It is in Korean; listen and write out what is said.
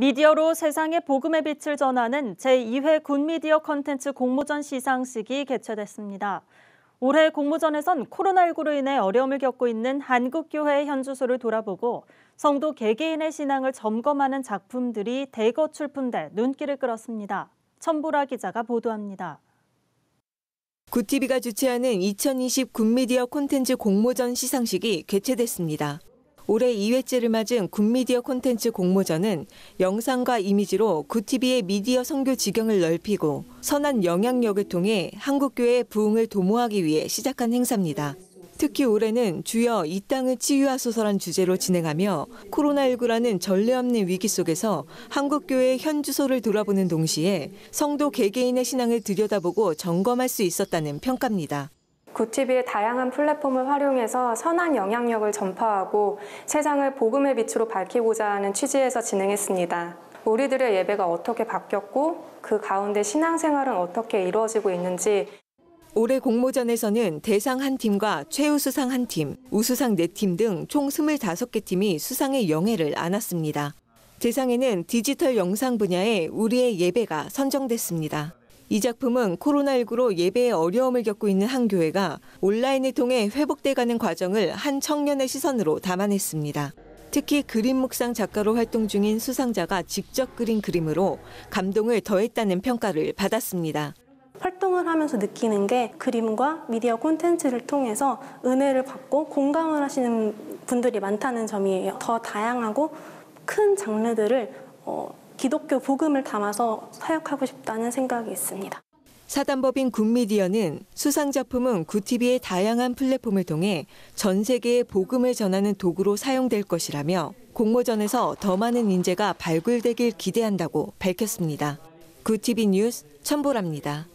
미디어로 세상의 복음의 빛을 전하는 제2회 굿미디어 컨텐츠 공모전 시상식이 개최됐습니다. 올해 공모전에선 코로나19로 인해 어려움을 겪고 있는 한국교회의 현주소를 돌아보고 성도 개개인의 신앙을 점검하는 작품들이 대거 출품돼 눈길을 끌었습니다. 천보라 기자가 보도합니다. 구티비가 주최하는 2020 굿미디어 콘텐츠 공모전 시상식이 개최됐습니다. 올해 2회째를 맞은 굿미디어 콘텐츠 공모전은 영상과 이미지로 구티비의 미디어 선교 지경을 넓히고 선한 영향력을 통해 한국교회의 부흥을 도모하기 위해 시작한 행사입니다. 특히 올해는 주여 이 땅을 치유하소서란 주제로 진행하며 코로나19라는 전례 없는 위기 속에서 한국교회의 현 주소를 돌아보는 동시에 성도 개개인의 신앙을 들여다보고 점검할 수 있었다는 평가입니다. 구TV의 다양한 플랫폼을 활용해서 선한 영향력을 전파하고 세상을 복음의 빛으로 밝히고자 하는 취지에서 진행했습니다. 우리들의 예배가 어떻게 바뀌었고 그 가운데 신앙생활은 어떻게 이루어지고 있는지 올해 공모전에서는 대상 한 팀과 최우수상 한 팀, 우수상 네 팀 등 총 25개 팀이 수상의 영예를 안았습니다. 대상에는 디지털 영상 분야에 우리의 예배가 선정됐습니다. 이 작품은 코로나19로 예배에 어려움을 겪고 있는 한 교회가 온라인을 통해 회복돼가는 과정을 한 청년의 시선으로 담아냈습니다. 특히 그림 묵상 작가로 활동 중인 수상자가 직접 그린 그림으로 감동을 더했다는 평가를 받았습니다. 활동을 하면서 느끼는 게 그림과 미디어 콘텐츠를 통해서 은혜를 받고 공감을 하시는 분들이 많다는 점이에요. 더 다양하고 큰 장르들을 어, 기독교 복음을 담아서 사역하고 싶다는 생각이 있습니다. 사단법인 굿미디어는 수상작품은 구TV의 다양한 플랫폼을 통해 전 세계에 복음을 전하는 도구로 사용될 것이라며 공모전에서 더 많은 인재가 발굴되길 기대한다고 밝혔습니다. 구TV 뉴스 천보랍니다.